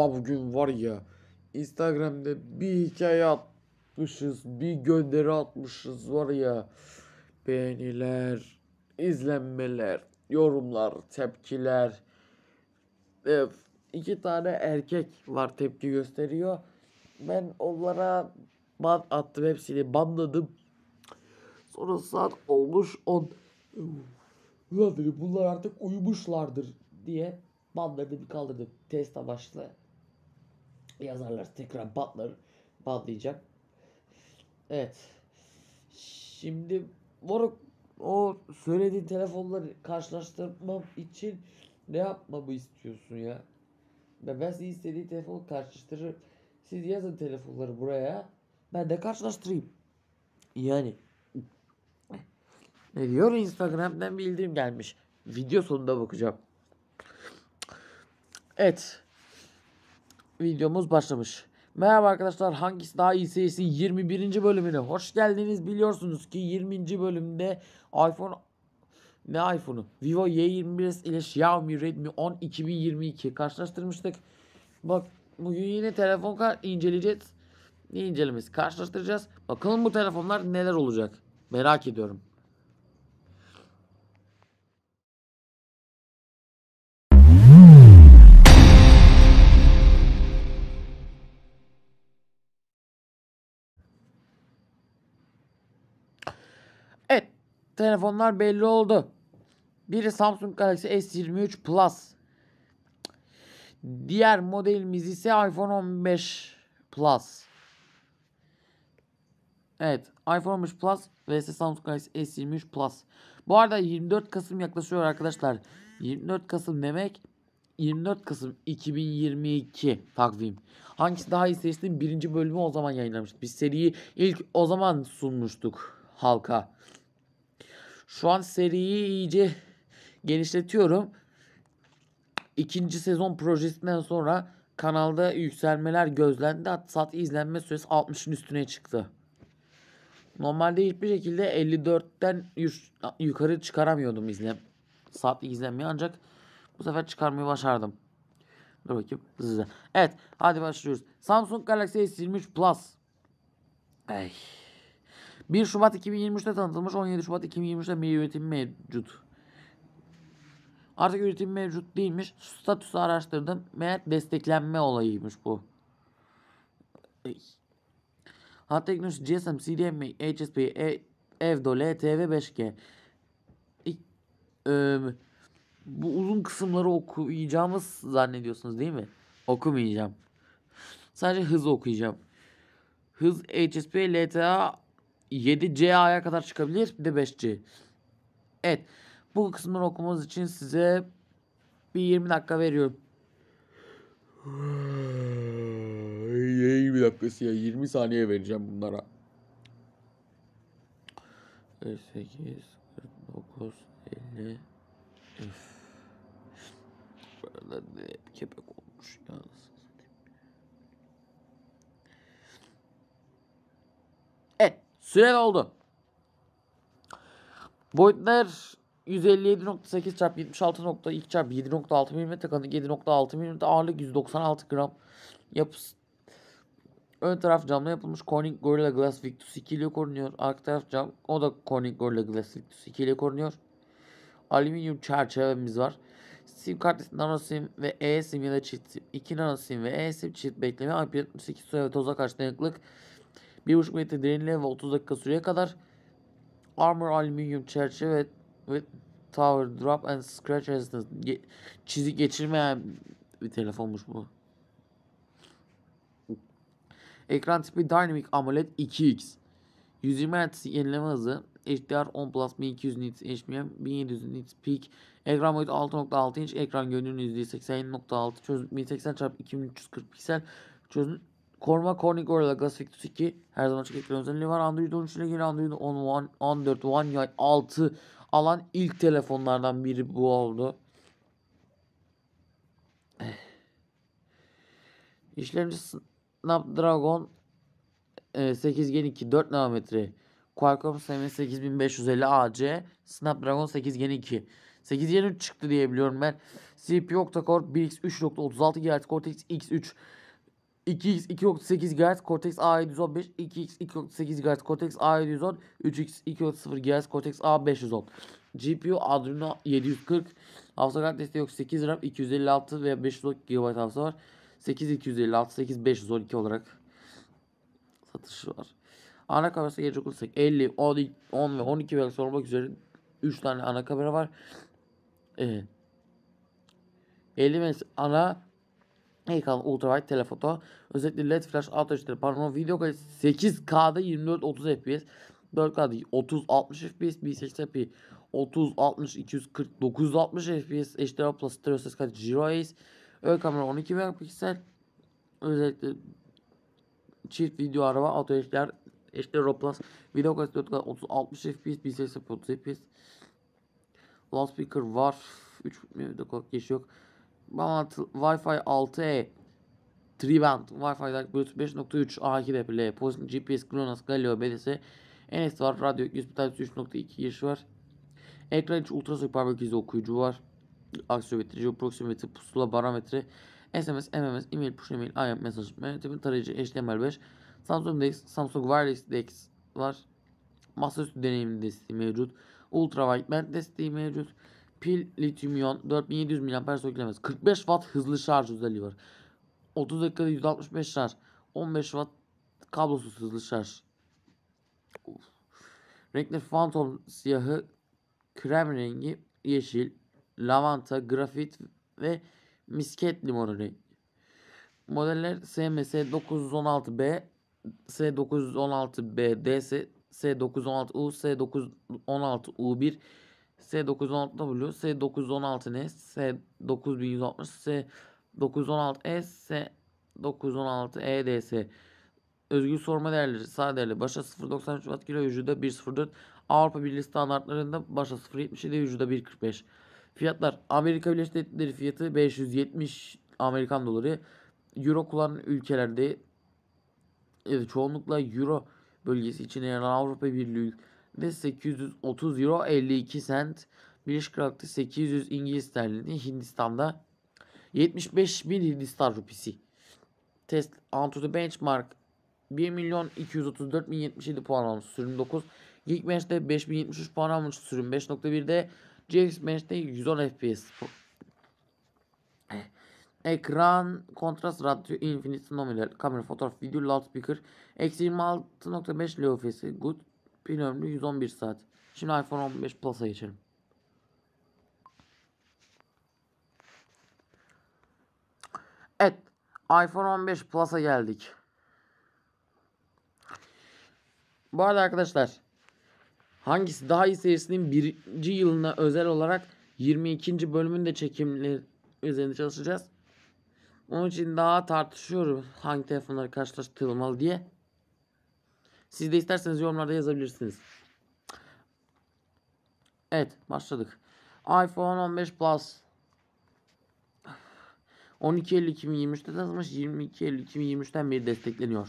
Baba bugün var ya Instagram'da bir hikaye atmışız, bir gönderi atmışız var ya. Beğeniler, izlenmeler, yorumlar, tepkiler. E, iki tane erkek var tepki gösteriyor. Ben onlara ban attım hepsini banladım. Sonra saat olmuş 10. Ulan bunlar artık uyumuşlardır diye banlarını kaldırdım test amaçlı yazarlar tekrar batlar batlayacak. Evet. Şimdi Moruk o söylediğin telefonları karşılaştırmam için ne yapmamı istiyorsun ya? Ben, ben size istediği telefonu karşılaştırırım. Siz yazın telefonları buraya. Ben de karşılaştırayım. Yani. Ne diyor Instagram'dan bildirim gelmiş. Video sonunda bakacağım. Evet videomuz başlamış. Merhaba arkadaşlar hangisi daha iyi serisi 21. bölümüne hoş geldiniz. Biliyorsunuz ki 20. bölümde iPhone ne iPhone'u Vivo Y21 ile Xiaomi Redmi 10 2022 karşılaştırmıştık. Bak bugün yine telefon kar inceleyeceğiz. Ne incelemesi karşılaştıracağız. Bakalım bu telefonlar neler olacak. Merak ediyorum. telefonlar belli oldu. Biri Samsung Galaxy S23 Plus. Diğer modelimiz ise iPhone 15 Plus. Evet. iPhone 15 Plus vs Samsung Galaxy S23 Plus. Bu arada 24 Kasım yaklaşıyor arkadaşlar. 24 Kasım demek 24 Kasım 2022 takvim. Hangisi daha iyi seçtim? Birinci bölümü o zaman yayınlamıştık. Biz seriyi ilk o zaman sunmuştuk halka. Şu an seriyi iyice genişletiyorum. İkinci sezon projesinden sonra kanalda yükselmeler gözlendi. Saat izlenme süresi 60'ın üstüne çıktı. Normalde hiçbir şekilde 54'ten yukarı çıkaramıyordum izlem. Saat izlenmeyi ancak bu sefer çıkarmayı başardım. Dur bakayım hızlıca. Evet hadi başlıyoruz. Samsung Galaxy S23 Plus. Ay. 1 Şubat 2023'te tanıtılmış 17 Şubat 2023'te milli üretim mevcut. Artık üretim mevcut değilmiş. Statüsü araştırdım. Meğer desteklenme olayıymış bu. Ha teknolojisi GSM, CDMA, HSP, e, EVDO, LTV 5G. E, e, bu uzun kısımları okuyacağımız zannediyorsunuz değil mi? Okumayacağım. Sadece hız okuyacağım. Hız HSP, LTA, 7CA'ya kadar çıkabilir. Bir de 5C. Evet. Bu kısımdan okumamız için size bir 20 dakika veriyorum. 20 dakikası ya 20 saniye vereceğim bunlara. 48 49 50 Üf. Buralarda hep kepek olmuş yalnız. Süre oldu. Boyutlar 157.8 çarp 76.2 çarp 7.6 mm kanı 7.6 mm ağırlık 196 gram yapısı Ön taraf camla yapılmış Corning Gorilla Glass Victus 2 ile korunuyor. Arka taraf cam o da Corning Gorilla Glass Victus 2 ile korunuyor. Alüminyum çerçevemiz var. SIM kart nano SIM ve e-SIM ya da çift SIM. 2 nano SIM ve e-SIM çift bekleme IP78 suya ve toza karşı dayanıklık 1,5 metre derinliğe ve 30 dakika süreye kadar armor alüminyum çerçeve ve tower drop and scratch resistant Ge çizik geçirmeyen bir telefonmuş bu. Ekran tipi Dynamic AMOLED 2X. 120 Hz yenileme hızı. HDR10 Plus 1200 nits HBM 1700 nits peak. Ekran boyutu 6.6 inç. Ekran gönlünün %87.6. Çözünürlük 1080 x 2340 piksel. Çözünürlük Korma Corning Gorilla Gaz Victus 2 her zaman açık ekran özelliği var. Android 13 ile gelen Android 10, 14, One UI 6 alan ilk telefonlardan biri bu oldu. Eh. İşlemci Snapdragon 8 e, Gen 2 4 nanometre Qualcomm SM8550AC Snapdragon 8 Gen 2 8 Gen 3 çıktı diye biliyorum ben. CPU octa-core 1x 3.36 GHz Cortex X3 2x 2.8 GHz Cortex A715, 2x 2.8 GHz Cortex A710, 3x 2.0 GHz Cortex A510. GPU Adreno 740, hafıza kart desteği yok. 8 RAM 256 ve 512 GB hafıza var. 8 256, 8 512 olarak satışı var. Ana kamerası gelecek olursak 50, 10, 10 ve 12 versiyon olmak üzere 3 tane ana kamera var. Ee, 50 ana ekran ultrawide telefoto özellikle led flash alt ölçüleri panorama video kalitesi 8K'da 24 30 FPS 4K'da 30 60 FPS 1080p 30 60 240 960 FPS HDR Plus stereo ses kaydı zero Ace ön kamera 12 megapiksel özellikle çift video araba auto HDR HDR Plus video kalitesi 4K 30 60 FPS 1080p 30 FPS loudspeaker var 3 dakikalık geçiyor bağlantı Wi-Fi 6E Triband Wi-Fi Bluetooth 5.3 A2 DPL Pozin GPS GLONASS Galileo BDS NS var radyo 103.2 giriş var Ekran içi ultrasonik parmak izi okuyucu var Aksiyometre, geoproksimetre, pusula, barometre SMS, MMS, e-mail, push e-mail, IM mesaj yönetimi, tarayıcı, HTML5 Samsung DeX, Samsung Wireless DeX var Masaüstü deneyim desteği mevcut Ultra Wideband desteği mevcut Pil lityum iyon 4700 mAh sökülemez. 45 watt hızlı şarj özelliği var. 30 dakikada 165 şarj. 15 watt kablosuz hızlı şarj. Renkler Phantom siyahı, krem rengi, yeşil, lavanta, grafit ve misket limonu rengi. Modeller SMS 916B, S916B, DS, S916U, S916U1, S916W, S916N, S9160, S916S, S916EDS. Özgül sorma değerleri sağ değerli başa 0.93 watt kilo vücuda 1.04 Avrupa Birliği standartlarında başa 0.77 vücuda 1.45 Fiyatlar Amerika Birleşik Devletleri fiyatı 570 Amerikan doları Euro kullanan ülkelerde evet, çoğunlukla Euro bölgesi için yer alan Avrupa Birliği ve 830 euro 52 cent. Birleşik Krallık'ta 800 İngiliz sterlini Hindistan'da 75 bin Hindistan rupisi. Test onto benchmark 1 milyon 234 bin 77 puan almış sürüm 9. Geekbench'te 5073 puan almış sürüm 5.1'de. Geekbench'te 110 FPS. Ekran, kontrast radyo, infinite nominal, kamera, fotoğraf, video, loudspeaker, eksi 26.5 leofesi good, Pil ömrü 111 saat. Şimdi iPhone 15 Plus'a geçelim. Evet. iPhone 15 Plus'a geldik. Bu arada arkadaşlar hangisi daha iyi serisinin birinci yılına özel olarak 22. bölümünde de çekimleri üzerinde çalışacağız. Onun için daha tartışıyorum hangi telefonları karşılaştırılmalı diye. Siz de isterseniz yorumlarda yazabilirsiniz. Evet başladık. iPhone 15 Plus 12.50 2023'te satılmış 22.50 2023'ten beri destekleniyor.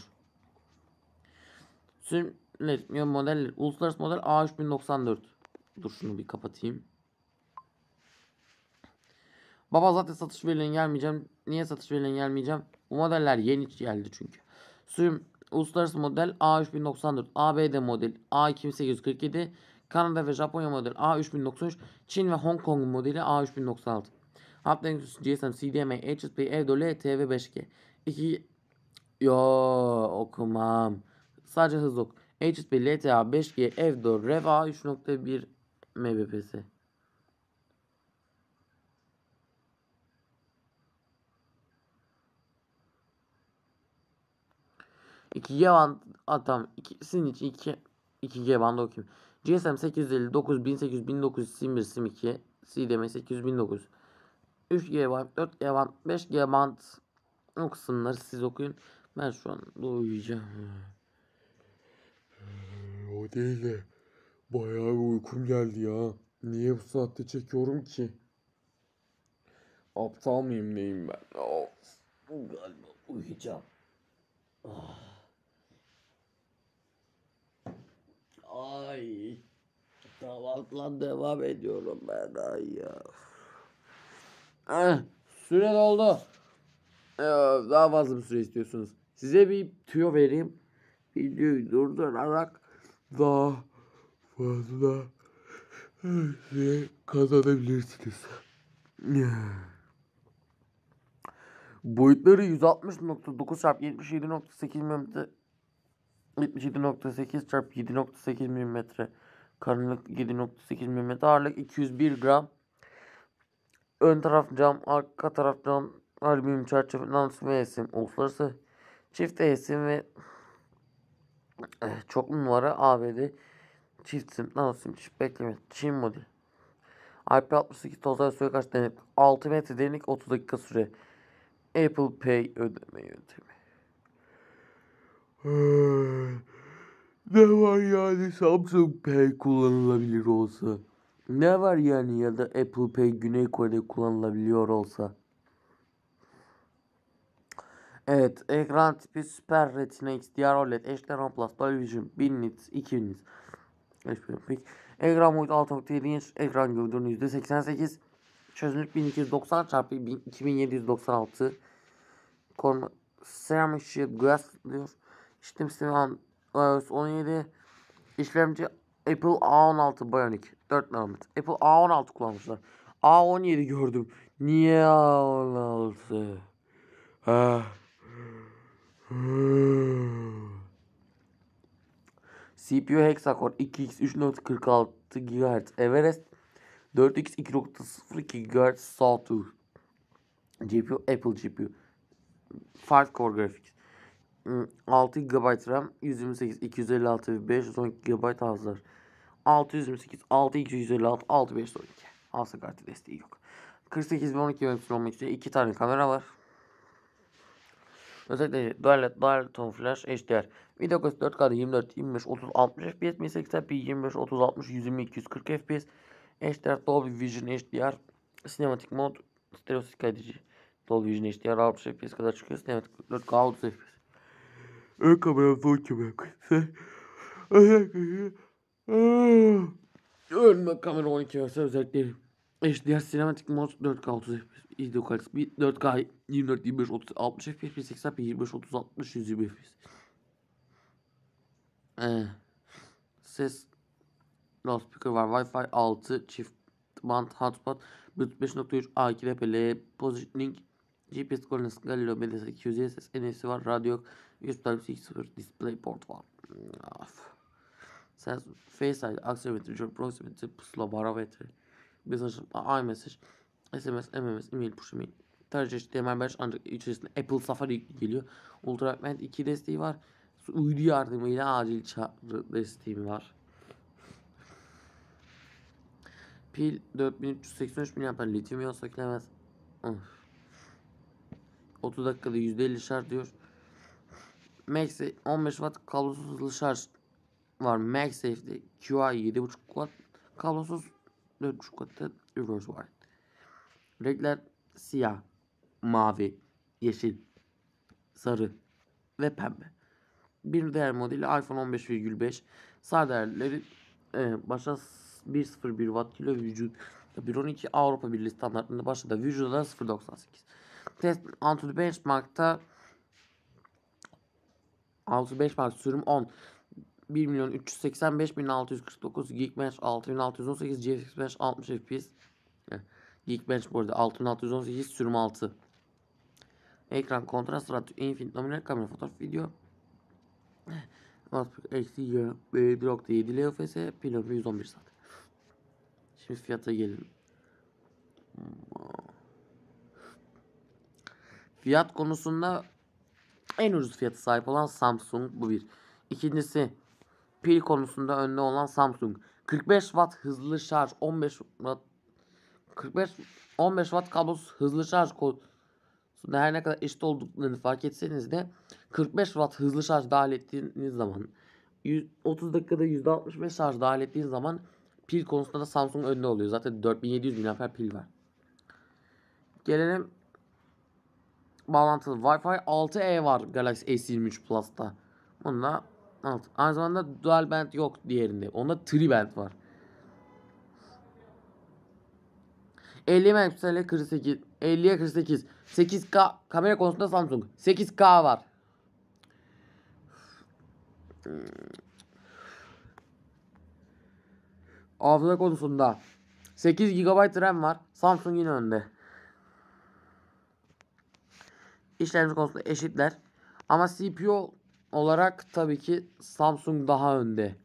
Sünnet model, uluslararası model A3094 Dur şunu bir kapatayım. Baba zaten satış verilerine gelmeyeceğim. Niye satış verilerine gelmeyeceğim? Bu modeller yeni geldi çünkü. Süm Uluslararası model A3094, ABD model A2847, Kanada ve Japonya model A3093, Çin ve Hong Kong modeli A3096. Haplinux GSM CDMA HSP E-Dole TV5G. İki Yo okumam. Sadece hızlı ok. HSP LTA 5G Evdo Reva 3.1 Mbps. 2G band atam ikisinin için 2 2G bandı okuyayım. GSM 859 1800 1900 SIM 1 SIM 2 CDMA 800 1900 3G band 4G band 5G band o kısımları siz okuyun. Ben şu an uyuyacağım. Ee, o değil de bayağı uykum geldi ya. Niye bu saatte çekiyorum ki? Aptal mıyım neyim ben? Of. Galiba uyuyacağım. Ah. Ay. Kahvaltıdan devam ediyorum ben. Ay ya. Ah, süre doldu. Ee, daha fazla bir süre istiyorsunuz. Size bir tüyo vereyim. Videoyu durdurarak daha fazla süre kazanabilirsiniz. Boyutları 160.9 x 77.8 mm 77.8 çarpı 7.8 mm kalınlık 7.8 mm ağırlık 201 gram ön taraf cam arka taraf cam alüminyum çerçeve nansı ve esim uluslararası çift esim ve eh, çoklu numara ABD çift sim nansim çift bekleme Çin modeli IP68 tozlar suya karşı denemek 6 metre derinlik 30 dakika süre Apple Pay ödeme yöntemi ee, ne var yani Samsung Pay kullanılabilir olsa? Ne var yani ya da Apple Pay Güney Kore'de kullanılabiliyor olsa? Evet, ekran tipi Super Retina XDR OLED, HDR OnePlus, Dolby 1000 nits, 2000 nits. Ekran boyutu 6.7 inç, ekran gördüğünüz %88, çözünürlük 1290 çarpı 2796. Koruma, ceramic shield glass diyor işletim sistemi iOS 17, işlemci Apple A16 Bionic 4 nanometre. Apple A16 kullanmışlar. A17 gördüm. Niye A16? Ha. CPU hexacore 2x 3.46 GHz Everest 4x 2.02 GHz Sawtooth GPU Apple GPU Fast core graphics 6 GB RAM 128 256 ve 512 GB hafızlar. 628 6 256 6 512 kartı desteği yok. 48 ve 12 megapixel olmak üzere 2 tane kamera var. Özellikle dual, dual tone flash HDR. Video kalitesi 4K'da 24, 25, 30, 60 FPS, 1080p, 25, 30, 60, 120, 240 FPS. HDR Dolby Vision HDR. Sinematik mod stereo kaydedici. Dolby Vision HDR 60 FPS kadar çıkıyor. Sinematik 4K 30 FPS. Ön kameram son kameram kısa. Ön kamera 12 varsa özellikleri. HDR Cinematic Mode 4K 30 FPS video kalitesi 4K 24 25 30 60 FPS 1080 p 25 30 60 120 FPS. Ee, ses loudspeaker var. Wi-Fi 6 çift band hotspot Bluetooth 5.3 A2 LP positioning GPS Colonus Galileo Medyası 200 NF'si var. Radyo yok. 100 Type-C şey, display port var. Of. Ses, face ID, aksiyometre, joy proximity, pusula, barometre, mesaj, iMessage, SMS, MMS, email, push email. Tercih HTML5 ancak içerisinde Apple Safari geliyor. Ultracommand 2 desteği var. Uydu yardımıyla acil çağrı desteği var. Pil 4383 mAh lityum iyon sökülemez. Of. 30 dakikada %50 şarj diyor. MagSafe 15 watt kablosuz hızlı şarj var. MagSafe'de QI 7.5 watt kablosuz 4.5 watt'ta reverse var. Renkler siyah, mavi, yeşil, sarı ve pembe. Bir değer modeli iPhone 15,5 sağ değerleri e, başta 1.01 watt kilo vücut 1.12 Avrupa Birliği standartlarında başta da 0.98. 6 benchmark'ta 6 benchmark sürüm 10 1 milyon 385 bin 649 Geekbench 6618 GTX 5 60 FPS Geekbench bu arada 6618 sürüm 6 Ekran kontrast ratio infinite nominal kamera fotoğraf video Eksi 1.7 LFS pil 111 saat Şimdi fiyata gelin Fiyat konusunda en ucuz fiyatı sahip olan Samsung bu bir. İkincisi pil konusunda önde olan Samsung. 45 watt hızlı şarj, 15 watt 45 15 watt kablosuz hızlı şarj konusunda her ne kadar eşit olduklarını fark etseniz de 45 watt hızlı şarj dahil ettiğiniz zaman 30 dakikada %65 şarj dahil ettiğiniz zaman pil konusunda da Samsung önde oluyor. Zaten 4700 mAh pil var. Gelelim bağlantılı Wi-Fi 6E var Galaxy S23 Plus'ta. Onunla alt. Aynı zamanda dual band yok diğerinde. Onda tri band var. 50 megapiksel 48 50'ye 48 8K kamera konusunda Samsung 8K var. Hafıza konusunda 8 GB RAM var. Samsung yine önde işlemci konusunda eşitler. Ama CPU olarak tabii ki Samsung daha önde.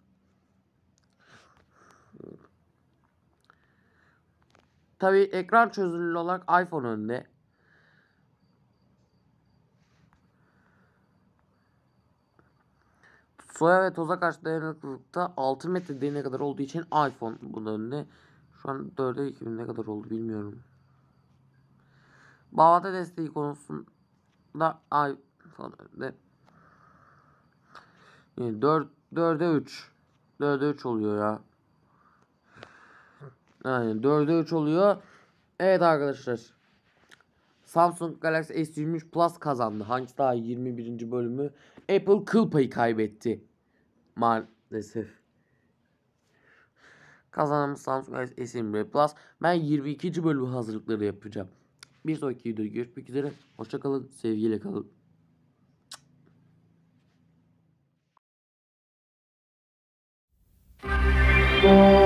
Tabii ekran çözünürlüğü olarak iPhone önde. Soya ve toza karşı dayanıklılıkta 6 metre derine kadar olduğu için iPhone bunun önünde. Şu an 4'e 2000 ne kadar oldu bilmiyorum. Bağlantı desteği konusun da ay falan ve yani 4 4'e 3 4'e 3 oluyor ya. Yani 4'e 3 oluyor. Evet arkadaşlar. Samsung Galaxy S23 Plus kazandı. Hangisi daha 21. bölümü? Apple kıl payı kaybetti. Maalesef. Kazanımız Samsung Galaxy S21 Plus. Ben 22. bölümü hazırlıkları yapacağım. Bir sonraki videoda görüşmek üzere. Hoşçakalın. Sevgiyle kalın. Thank you.